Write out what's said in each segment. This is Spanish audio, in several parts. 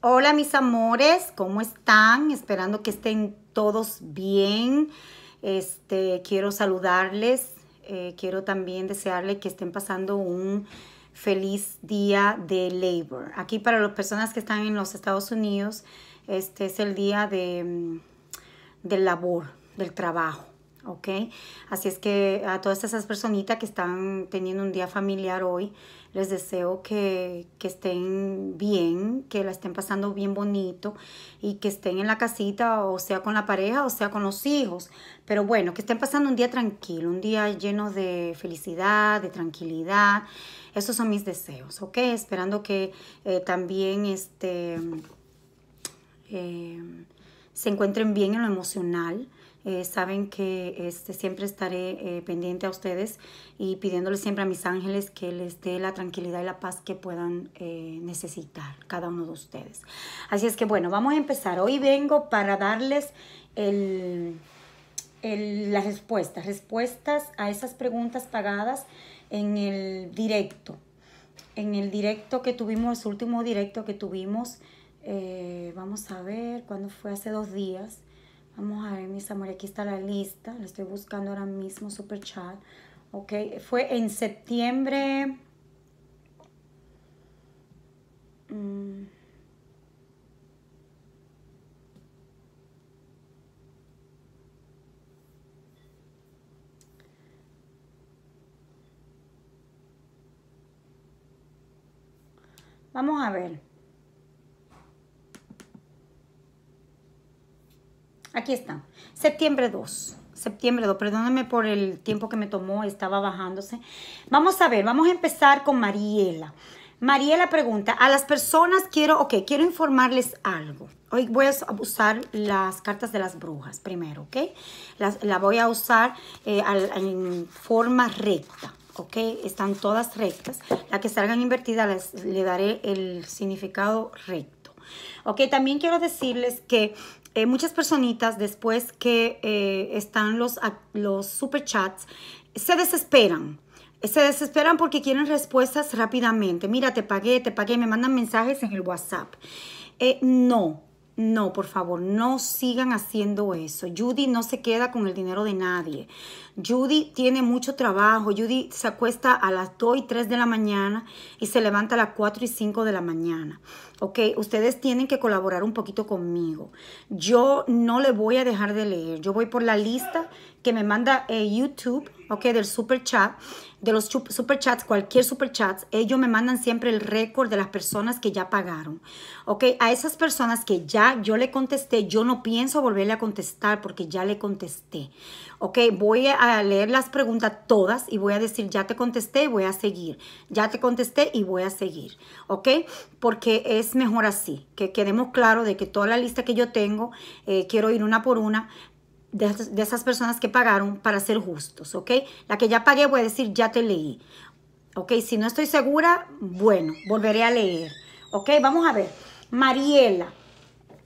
Hola mis amores, ¿cómo están? Esperando que estén todos bien. Este, quiero saludarles, eh, quiero también desearles que estén pasando un feliz día de labor. Aquí para las personas que están en los Estados Unidos, este es el día de, mm, labor, del trabajo. ¿ok? Así es que a todas esas personitas que están teniendo un día familiar hoy, les deseo que, estén bien, que la estén pasando bien bonito y que estén en la casita, o sea con la pareja, o sea con los hijos. Pero bueno, que estén pasando un día tranquilo, un día lleno de felicidad, de tranquilidad. Esos son mis deseos, ¿ok? Esperando que eh, también este, eh, se encuentren bien en lo emocional eh, saben que este, siempre estaré eh, pendiente a ustedes y pidiéndoles siempre a mis ángeles que les dé la tranquilidad y la paz que puedan eh, necesitar cada uno de ustedes. Así es que bueno, vamos a empezar. Hoy vengo para darles las respuestas, respuestas a esas preguntas pagadas en el directo. En el directo que tuvimos, el último directo que tuvimos, vamos a ver, cuándo fue hace dos días Vamos a ver, mis amores, aquí está la lista. La estoy buscando ahora mismo, Super Chat. Ok, fue en septiembre. Mm. Vamos a ver. Aquí está, septiembre 2. Septiembre 2, perdónenme por el tiempo que me tomó, estaba bajándose. Vamos a ver, vamos a empezar con Mariela. Mariela pregunta, a las personas quiero, ok, quiero informarles algo. Hoy voy a usar las cartas de las brujas primero, ok. Las, la voy a usar eh, en forma recta, ok. Están todas rectas. La que salgan invertidas les, le daré el significado recto. Ok, también quiero decirles que eh, muchas personitas después que eh, están los, los super chats se desesperan. Se desesperan porque quieren respuestas rápidamente. Mira, te pagué, te pagué, me mandan mensajes en el WhatsApp. Eh, no, no, por favor, no sigan haciendo eso. Judy no se queda con el dinero de nadie. Judy tiene mucho trabajo. Judy se acuesta a las 2 y 3 de la mañana y se levanta a las 4 y 5 de la mañana. ¿Ok? Ustedes tienen que colaborar un poquito conmigo. Yo no le voy a dejar de leer. Yo voy por la lista que me manda eh, YouTube, ¿ok? Del super chat. De los super chats, cualquier super chat, ellos me mandan siempre el récord de las personas que ya pagaron. ¿Ok? A esas personas que ya yo le contesté, yo no pienso volverle a contestar porque ya le contesté. ¿Ok? Voy a a leer las preguntas todas y voy a decir, ya te contesté voy a seguir, ya te contesté y voy a seguir, ¿ok? Porque es mejor así, que quedemos claro de que toda la lista que yo tengo, eh, quiero ir una por una, de, de, esas personas que pagaron para ser justos, ¿ok? La que ya pagué voy a decir, ya te leí, ¿ok? Si no estoy segura, bueno, volveré a leer, ¿ok? Vamos a ver, Mariela.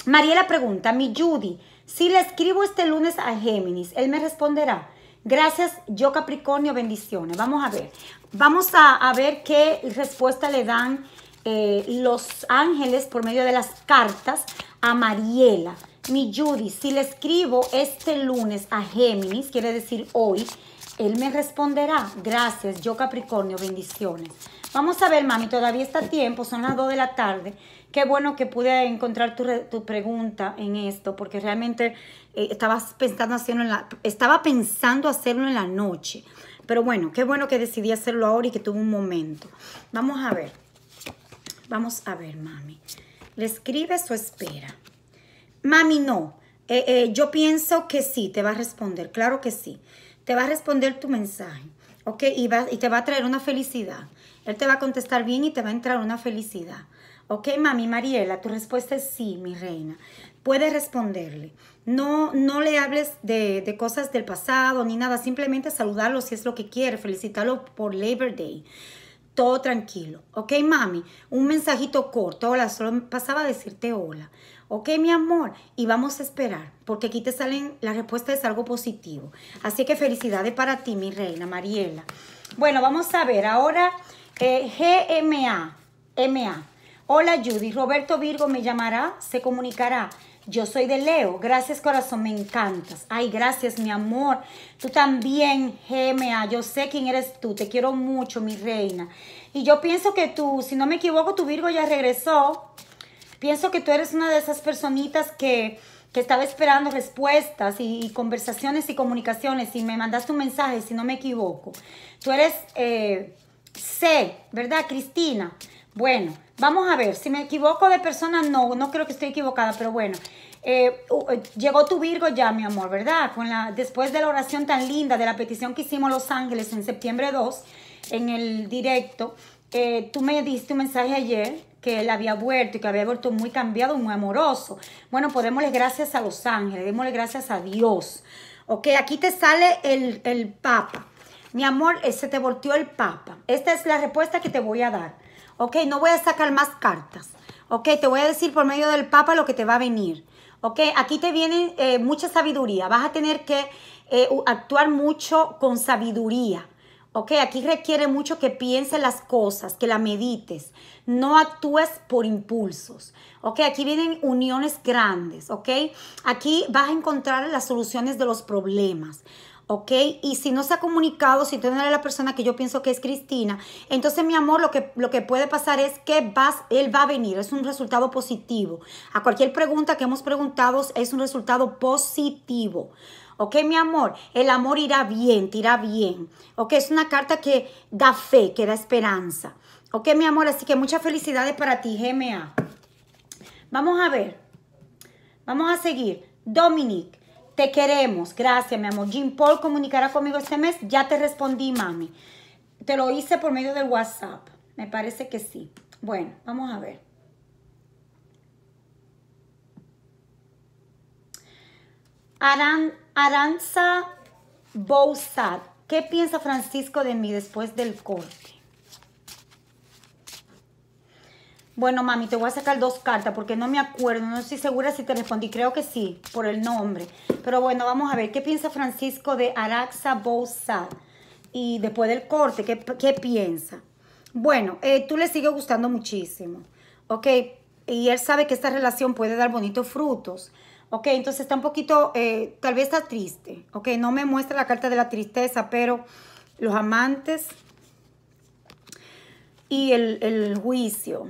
Mariela pregunta, mi Judy, si le escribo este lunes a Géminis, él me responderá. Gracias, yo Capricornio, bendiciones. Vamos a ver. Vamos a, ver qué respuesta le dan eh, los ángeles por medio de las cartas a Mariela. Mi Judy, si le escribo este lunes a Géminis, quiere decir hoy, él me responderá. Gracias, yo Capricornio, bendiciones. Vamos a ver, mami, todavía está tiempo, son las 2 de la tarde. Qué bueno que pude encontrar tu, pregunta en esto, porque realmente eh, pensando hacerlo la, estaba pensando hacerlo en la noche. Pero bueno, qué bueno que decidí hacerlo ahora y que tuve un momento. Vamos a ver. Vamos a ver, mami. ¿Le escribes o espera? Mami, no. Eh, eh, yo pienso que sí, te va a responder. Claro que sí. Te va a responder tu mensaje. ¿Ok? Y, y te va a traer una felicidad. Él te va a contestar bien y te va a entrar una felicidad. Ok, mami Mariela, tu respuesta es sí, mi reina. Puedes responderle. No, no le hables de, cosas del pasado ni nada. Simplemente saludarlo si es lo que quiere. Felicitarlo por Labor Day. Todo tranquilo. Ok, mami. Un mensajito corto. Hola, solo pasaba a decirte hola. Ok, mi amor. Y vamos a esperar. Porque aquí te salen, la respuesta es algo positivo. Así que felicidades para ti, mi reina Mariela. Bueno, vamos a ver ahora eh, GMA, MA. Hola Judy, Roberto Virgo me llamará, se comunicará. Yo soy de Leo. Gracias, corazón, me encantas. Ay, gracias, mi amor. Tú también, GMA. Yo sé quién eres tú. Te quiero mucho, mi reina. Y yo pienso que tú, si no me equivoco, tu Virgo ya regresó. Pienso que tú eres una de esas personitas que, que estaba esperando respuestas y, conversaciones y comunicaciones. Y me mandaste un mensaje, si no me equivoco. Tú eres. Eh, C, ¿verdad, Cristina? Bueno, vamos a ver, si me equivoco de persona, no, no creo que estoy equivocada, pero bueno. Eh, eh, llegó tu Virgo ya, mi amor, ¿verdad? Con la, después de la oración tan linda, de la petición que hicimos Los Ángeles en septiembre 2, en el directo, eh, tú me diste un mensaje ayer que él había vuelto y que había vuelto muy cambiado, muy amoroso. Bueno, pues démosle gracias a Los Ángeles, démosle gracias a Dios. Ok, aquí te sale el, el Papa mi amor, eh, se te volteó el papa. Esta es la respuesta que te voy a dar. Ok, no voy a sacar más cartas. Ok, te voy a decir por medio del papa lo que te va a venir. Ok, aquí te viene eh, mucha sabiduría. Vas a tener que eh, actuar mucho con sabiduría. Ok, aquí requiere mucho que pienses las cosas, que la medites. No actúes por impulsos. Ok, aquí vienen uniones grandes. Ok, aquí vas a encontrar las soluciones de los problemas. ¿ok? Y si no se ha comunicado, si tú no eres la persona que yo pienso que es Cristina, entonces mi amor, lo que, lo que puede pasar es que vas, él va a venir, es un resultado positivo. A cualquier pregunta que hemos preguntado es un resultado positivo. ¿Ok, mi amor? El amor irá bien, te irá bien. ¿Ok? Es una carta que da fe, que da esperanza. ¿Ok, mi amor? Así que muchas felicidades para ti, GMA. Vamos a ver. Vamos a seguir. Dominique. Te queremos. Gracias, mi amor. Jim Paul comunicará conmigo este mes. Ya te respondí, mami. Te lo hice por medio del WhatsApp. Me parece que sí. Bueno, vamos a ver. Aranza Bouzat. ¿Qué piensa Francisco de mí después del corte? Bueno, mami, te voy a sacar dos cartas porque no me acuerdo, no estoy segura si te respondí, creo que sí, por el nombre. Pero bueno, vamos a ver, ¿qué piensa Francisco de Araxa Bosa? Y después del corte, ¿qué, piensa? Bueno, eh, tú le sigues gustando muchísimo, ¿ok? Y él sabe que esta relación puede dar bonitos frutos, ¿ok? Entonces está un poquito, eh, tal vez está triste, ¿ok? No me muestra la carta de la tristeza, pero los amantes y el, el juicio,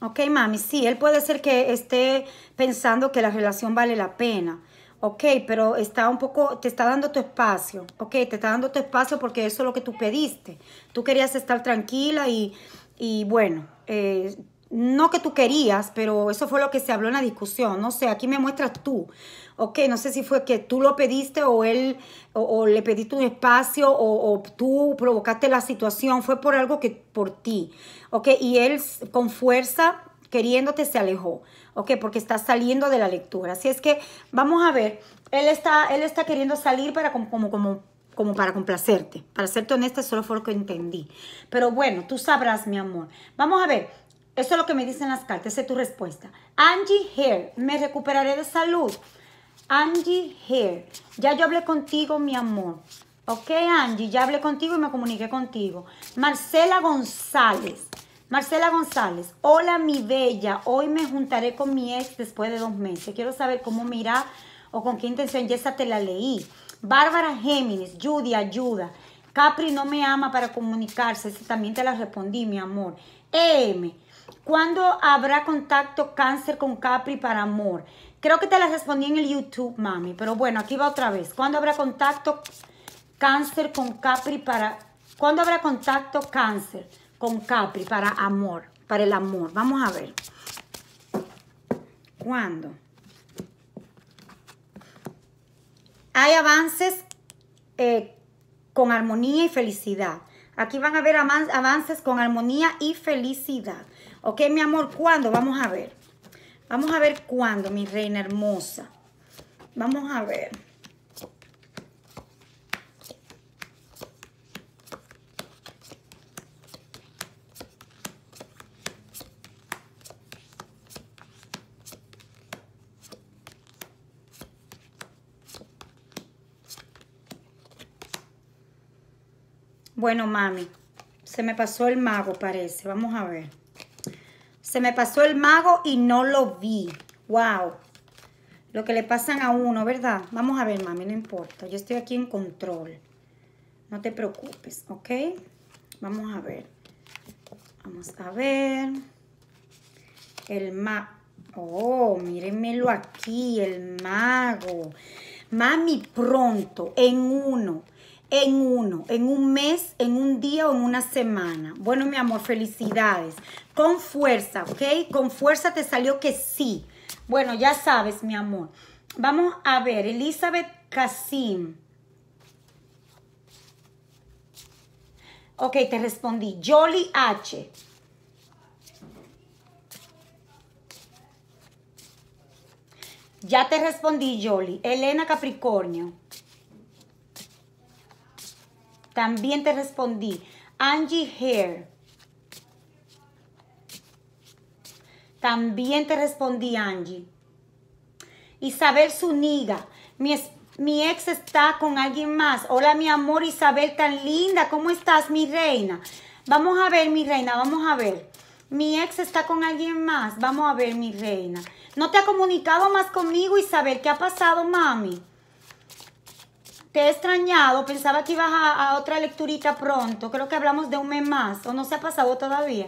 Ok, mami, sí, él puede ser que esté pensando que la relación vale la pena. Ok, pero está un poco, te está dando tu espacio. Ok, te está dando tu espacio porque eso es lo que tú pediste. Tú querías estar tranquila y, y bueno, eh, no que tú querías, pero eso fue lo que se habló en la discusión. No sé, aquí me muestras tú. Ok, no sé si fue que tú lo pediste o él, o, le pediste un espacio, o, tú provocaste la situación, fue por algo que por ti. Ok, y él con fuerza, queriéndote, se alejó. Ok, porque está saliendo de la lectura. Así es que vamos a ver, él está, él está queriendo salir para como, como, como para complacerte. Para serte honesta, solo fue lo que entendí. Pero bueno, tú sabrás, mi amor. Vamos a ver, eso es lo que me dicen las cartas, esa es tu respuesta. Angie Hair, me recuperaré de salud. Angie Hair, ya yo hablé contigo, mi amor. Ok, Angie, ya hablé contigo y me comuniqué contigo. Marcela González. Marcela González, hola mi bella, hoy me juntaré con mi ex después de dos meses. Quiero saber cómo mira o con qué intención, ya esa te la leí. Bárbara Géminis, Judy, ayuda. Capri no me ama para comunicarse, también te la respondí, mi amor. M, ¿Cuándo habrá contacto cáncer con Capri para amor? Creo que te las respondí en el YouTube, mami. Pero bueno, aquí va otra vez. ¿Cuándo habrá contacto cáncer con Capri para... ¿Cuándo habrá contacto cáncer con Capri para amor? Para el amor. Vamos a ver. ¿Cuándo? Hay avances eh, con armonía y felicidad. Aquí van a haber avances con armonía y felicidad. ¿Ok, mi amor? ¿Cuándo? Vamos a ver. Vamos a ver cuándo, mi reina hermosa. Vamos a ver. Bueno, mami, se me pasó el mago, parece. Vamos a ver. Se me pasó el mago y no lo vi. ¡Wow! Lo que le pasan a uno, ¿verdad? Vamos a ver, mami, no importa. Yo estoy aquí en control. No te preocupes, ¿ok? Vamos a ver. Vamos a ver. El mago. Oh, mírenmelo aquí, el mago. Mami, pronto, en uno en uno, en un mes, en un día o en una semana. Bueno, mi amor, felicidades. Con fuerza, ¿ok? Con fuerza te salió que sí. Bueno, ya sabes, mi amor. Vamos a ver, Elizabeth Casim. Ok, te respondí. Jolly H. Ya te respondí, Jolly. Elena Capricornio. También te respondí. Angie Hair. También te respondí, Angie. Isabel Zuniga. Mi, mi ex está con alguien más. Hola, mi amor, Isabel, tan linda. ¿Cómo estás, mi reina? Vamos a ver, mi reina, vamos a ver. Mi ex está con alguien más. Vamos a ver, mi reina. No te ha comunicado más conmigo, Isabel. ¿Qué ha pasado, mami? Te he extrañado, pensaba que ibas a, otra lecturita pronto. Creo que hablamos de un mes más o no se ha pasado todavía.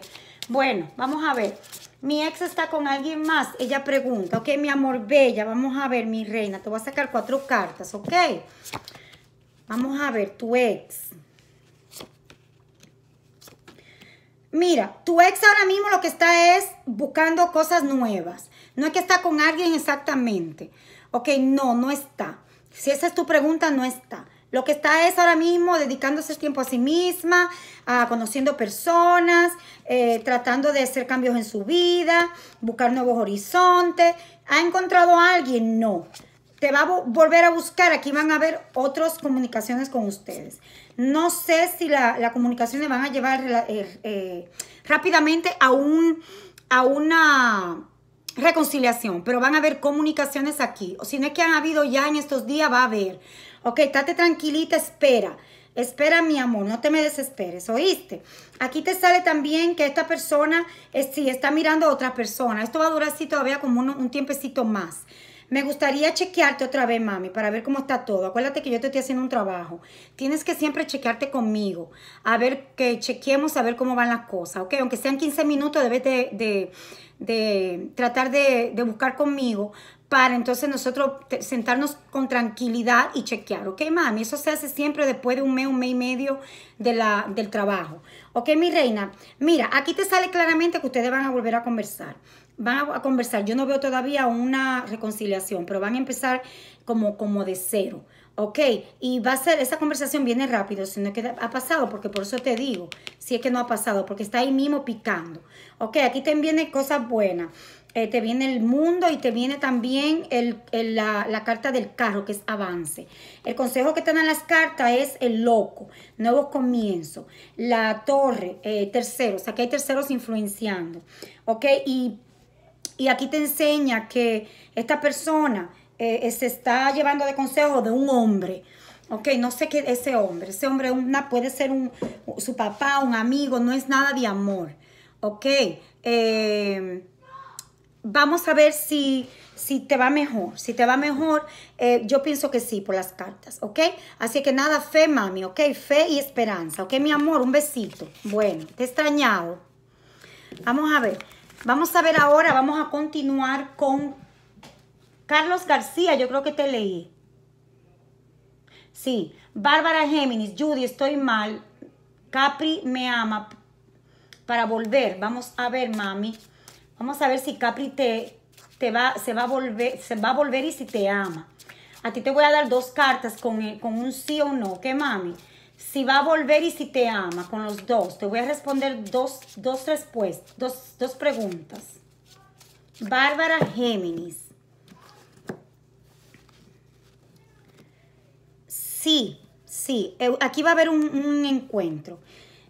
Bueno, vamos a ver. Mi ex está con alguien más. Ella pregunta, ok, mi amor bella, vamos a ver, mi reina. Te voy a sacar cuatro cartas, ok. Vamos a ver, tu ex. Mira, tu ex ahora mismo lo que está es buscando cosas nuevas. No es que está con alguien exactamente. Ok, no, no está. Si esa es tu pregunta, no está. Lo que está es ahora mismo dedicándose tiempo a sí misma, a conociendo personas, eh, tratando de hacer cambios en su vida, buscar nuevos horizontes. ¿Ha encontrado a alguien? No. Te va a volver a buscar. Aquí van a haber otras comunicaciones con ustedes. No sé si la, la comunicación le van a llevar eh, eh, rápidamente a, un, a una reconciliación, pero van a haber comunicaciones aquí. O si no es que han habido ya en estos días, va a haber. Ok, estate tranquilita, espera. Espera, mi amor, no te me desesperes, ¿oíste? Aquí te sale también que esta persona, eh, sí, está mirando a otra persona. Esto va a durar así todavía como un, un tiempecito más. Me gustaría chequearte otra vez, mami, para ver cómo está todo. Acuérdate que yo te estoy haciendo un trabajo. Tienes que siempre chequearte conmigo, a ver que chequeemos, a ver cómo van las cosas, ¿ok? Aunque sean 15 minutos, debes de, de, tratar de, buscar conmigo para entonces nosotros sentarnos con tranquilidad y chequear, ¿ok, mami? Eso se hace siempre después de un mes, un mes y medio de la, del trabajo. ¿Ok, mi reina? Mira, aquí te sale claramente que ustedes van a volver a conversar van a conversar. Yo no veo todavía una reconciliación, pero van a empezar como, como de cero. Ok, y va a ser, esa conversación viene rápido, si no que ha pasado, porque por eso te digo, si es que no ha pasado, porque está ahí mismo picando. Ok, aquí te vienen cosas buenas. Eh, te viene el mundo y te viene también la, carta del carro, que es avance. El consejo que te dan las cartas es el loco, nuevos comienzos, la torre, eh, terceros, aquí hay terceros influenciando, ¿ok? Y y aquí te enseña que esta persona eh, eh, se está llevando de consejo de un hombre. Ok, no sé qué ese hombre. Ese hombre una, puede ser su papá, un amigo, no es nada de amor. Ok, eh, vamos a ver si, si te va mejor. Si te va mejor, yo pienso que sí por las cartas. Ok, así que nada, fe, mami. Ok, fe y esperanza. Ok, mi amor, un besito. Bueno, te he extrañado. Vamos a ver. Vamos a ver ahora, vamos a continuar con Carlos García, yo creo que te leí. Sí, Bárbara Géminis, Judy, estoy mal. Capri me ama para volver. Vamos a ver, mami. Vamos a ver si Capri te, te va, se va a volver, se va a volver y si te ama. A ti te voy a dar dos cartas con, eh, con un sí o no. ¿Qué, mami? si va a volver y si te ama, con los dos. Te voy a responder dos, respuestas, dos, preguntas. Bárbara Géminis. Sí, sí, eh, aquí va a haber un, encuentro.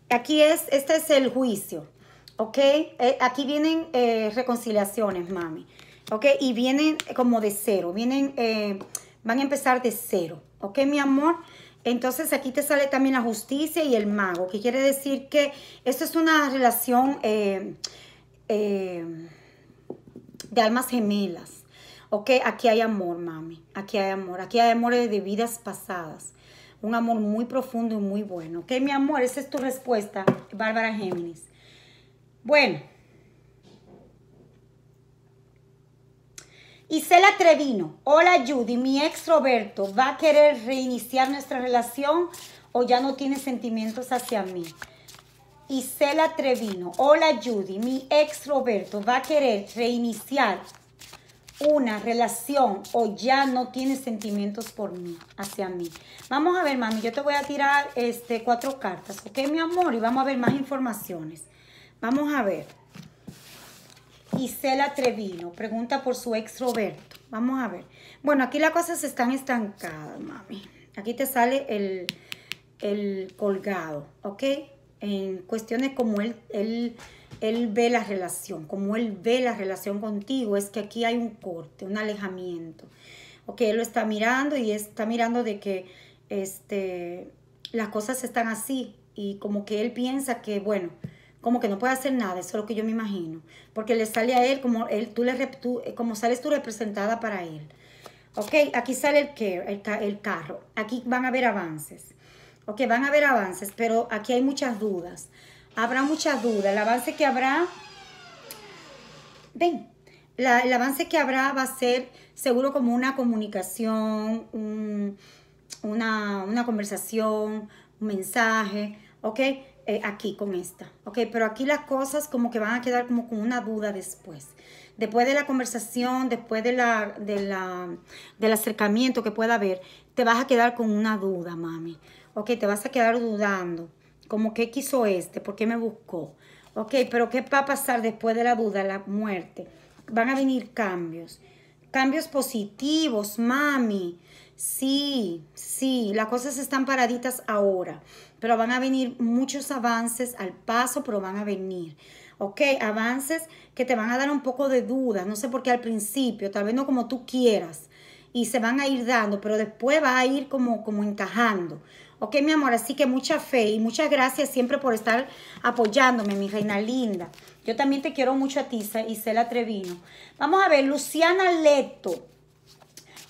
Aquí es, este es el juicio, ¿ok? Eh, aquí vienen eh, reconciliaciones, mami, ¿ok? Y vienen como de cero, vienen, van a empezar de cero, ¿ok, mi amor? Entonces aquí te sale también la justicia y el mago, que quiere decir que esto es una relación eh, eh, de almas gemelas. Ok, aquí hay amor, mami. Aquí hay amor. Aquí hay amor de vidas pasadas. Un amor muy profundo y muy bueno. Ok, mi amor, esa es tu respuesta, Bárbara Géminis. Bueno, Isela Trevino, hola Judy, mi ex Roberto, ¿va a querer reiniciar nuestra relación o ya no tiene sentimientos hacia mí? Isela Trevino, hola Judy, mi ex Roberto, ¿va a querer reiniciar una relación o ya no tiene sentimientos por mí, hacia mí. Vamos a ver, mami, yo te voy a tirar este, cuatro cartas, ¿ok, mi amor? Y vamos a ver más informaciones. Vamos a ver. Gisela Trevino pregunta por su ex Roberto. Vamos a ver. Bueno, aquí las cosas están estancadas, mami. Aquí te sale el, colgado, ¿ok? En cuestiones como él, ve la relación, como él ve la relación contigo, es que aquí hay un corte, un alejamiento. Ok, él lo está mirando y está mirando de que este, las cosas están así y como que él piensa que, bueno, como que no puede hacer nada, eso es lo que yo me imagino, porque le sale a él como, él, tú le, eh, como sales tú representada para él. Ok, aquí sale el, el, carro, aquí van a haber avances, ok, van a haber avances, pero aquí hay muchas dudas, habrá muchas dudas, el avance que habrá, ven, el avance que habrá va a ser seguro como una comunicación, un, una, una conversación, un mensaje, ¿ok? Eh, aquí con esta, ¿ok? Pero aquí las cosas como que van a quedar como con una duda después. Después de la conversación, después de la, del acercamiento que pueda haber, te vas a quedar con una duda, mami. ¿Ok? Te vas a quedar dudando. Como qué quiso este, por qué me buscó. ¿Ok? Pero ¿qué va a pasar después de la duda, la muerte? Van a venir cambios. Cambios positivos, mami. Sí, sí, las cosas están paraditas ahora pero van a venir muchos avances al paso, pero van a venir. ¿ok? Avances que te van a dar un poco de dudas, no sé por qué al principio, tal vez no como tú quieras, y se van a ir dando, pero después va a ir como, como encajando. Ok, mi amor, así que mucha fe y muchas gracias siempre por estar apoyándome, mi reina linda. Yo también te quiero mucho a ti, Isela Trevino. Vamos a ver, Luciana Leto.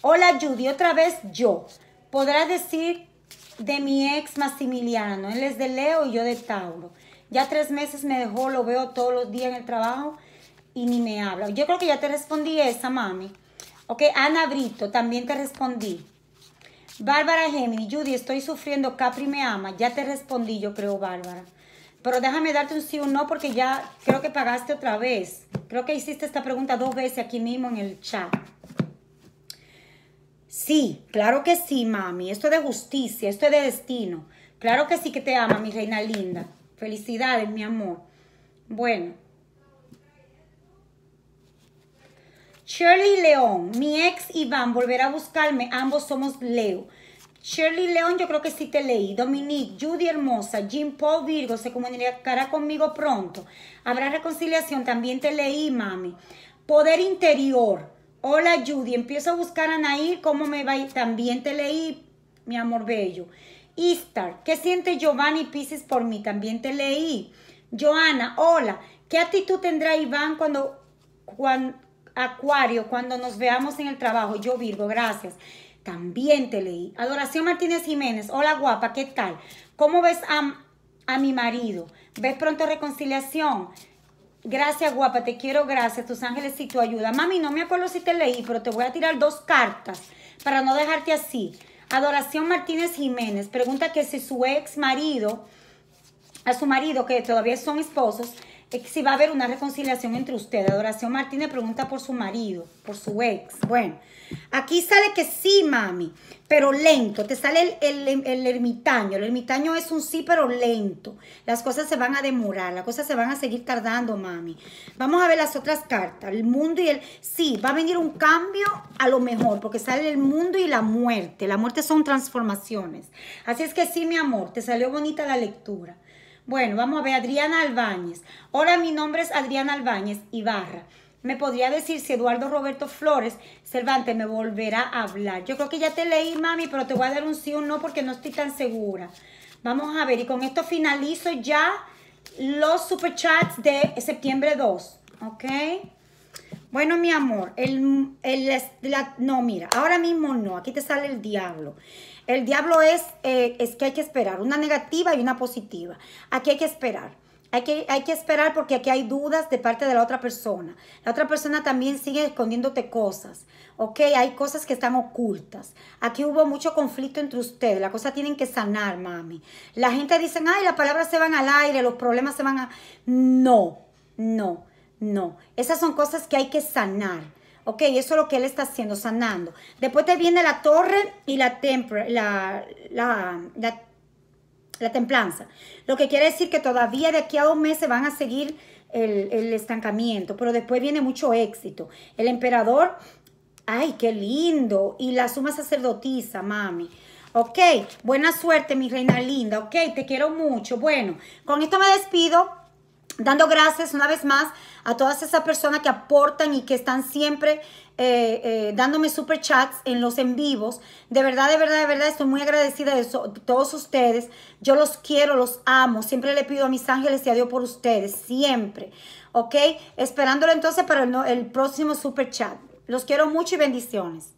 Hola, Judy, otra vez yo. Podrás decir de mi ex Maximiliano. Él es de Leo y yo de Tauro. Ya tres meses me dejó, lo veo todos los días en el trabajo y ni me habla. Yo creo que ya te respondí esa, mami. Ok, Ana Brito, también te respondí. Bárbara Gemini, Judy, estoy sufriendo, Capri me ama. Ya te respondí, yo creo, Bárbara. Pero déjame darte un sí o un no porque ya creo que pagaste otra vez. Creo que hiciste esta pregunta dos veces aquí mismo en el chat. Sí, claro que sí, mami. Esto es de justicia, esto es de destino. Claro que sí que te ama, mi reina linda. Felicidades, mi amor. Bueno. Shirley León, mi ex Iván volverá a buscarme. Ambos somos Leo. Shirley León, yo creo que sí te leí. Dominique, Judy Hermosa, Jim Paul Virgo, se comunicará conmigo pronto. Habrá reconciliación, también te leí, mami. Poder interior. Hola Judy, empiezo a buscar a Nair, ¿cómo me va? También te leí, mi amor bello. Istar, ¿qué siente Giovanni Piscis por mí? También te leí. Joana, hola, ¿qué actitud tendrá Iván cuando, cuando Acuario, cuando nos veamos en el trabajo? Yo Virgo, gracias. También te leí. Adoración Martínez Jiménez, hola guapa, ¿qué tal? ¿Cómo ves a, a mi marido? ¿Ves pronto reconciliación? Gracias, guapa, te quiero, gracias. Tus ángeles y tu ayuda. Mami, no me acuerdo si te leí, pero te voy a tirar dos cartas para no dejarte así. Adoración Martínez Jiménez pregunta que si su ex marido, a su marido, que todavía son esposos, si va a haber una reconciliación entre ustedes. Adoración Martínez pregunta por su marido, por su ex. Bueno, aquí sale que sí, mami, pero lento. Te sale el, el, ermitaño. El ermitaño es un sí, pero lento. Las cosas se van a demorar, las cosas se van a seguir tardando, mami. Vamos a ver las otras cartas. El mundo y el... Sí, va a venir un cambio a lo mejor, porque sale el mundo y la muerte. La muerte son transformaciones. Así es que sí, mi amor, te salió bonita la lectura. Bueno, vamos a ver, Adriana Albáñez. Hola, mi nombre es Adriana Albáñez Ibarra. Me podría decir si Eduardo Roberto Flores Cervantes me volverá a hablar. Yo creo que ya te leí, mami, pero te voy a dar un sí o un no porque no estoy tan segura. Vamos a ver, y con esto finalizo ya los superchats de septiembre 2, ¿ok? Bueno, mi amor, el, el no, mira, ahora mismo no, aquí te sale el diablo. El diablo es, eh, es que hay que esperar, una negativa y una positiva. Aquí hay que esperar. Hay que, hay que, esperar porque aquí hay dudas de parte de la otra persona. La otra persona también sigue escondiéndote cosas, ¿ok? Hay cosas que están ocultas. Aquí hubo mucho conflicto entre ustedes. la cosa tienen que sanar, mami. La gente dice, ay, las palabras se van al aire, los problemas se van a... No, no, no. Esas son cosas que hay que sanar. Ok, eso es lo que él está haciendo, sanando. Después te viene la torre y la, la, la, templanza. Lo que quiere decir que todavía de aquí a dos meses van a seguir el, el estancamiento, pero después viene mucho éxito. El emperador, ay, qué lindo. Y la suma sacerdotisa, mami. Ok, buena suerte, mi reina linda. Ok, te quiero mucho. Bueno, con esto me despido dando gracias una vez más a todas esas personas que aportan y que están siempre eh, eh, dándome super chats en los en vivos. De verdad, de verdad, de verdad, estoy muy agradecida de, todos ustedes. Yo los quiero, los amo. Siempre le pido a mis ángeles y a Dios por ustedes, siempre. ¿Ok? Esperándolo entonces para el, el próximo super chat. Los quiero mucho y bendiciones.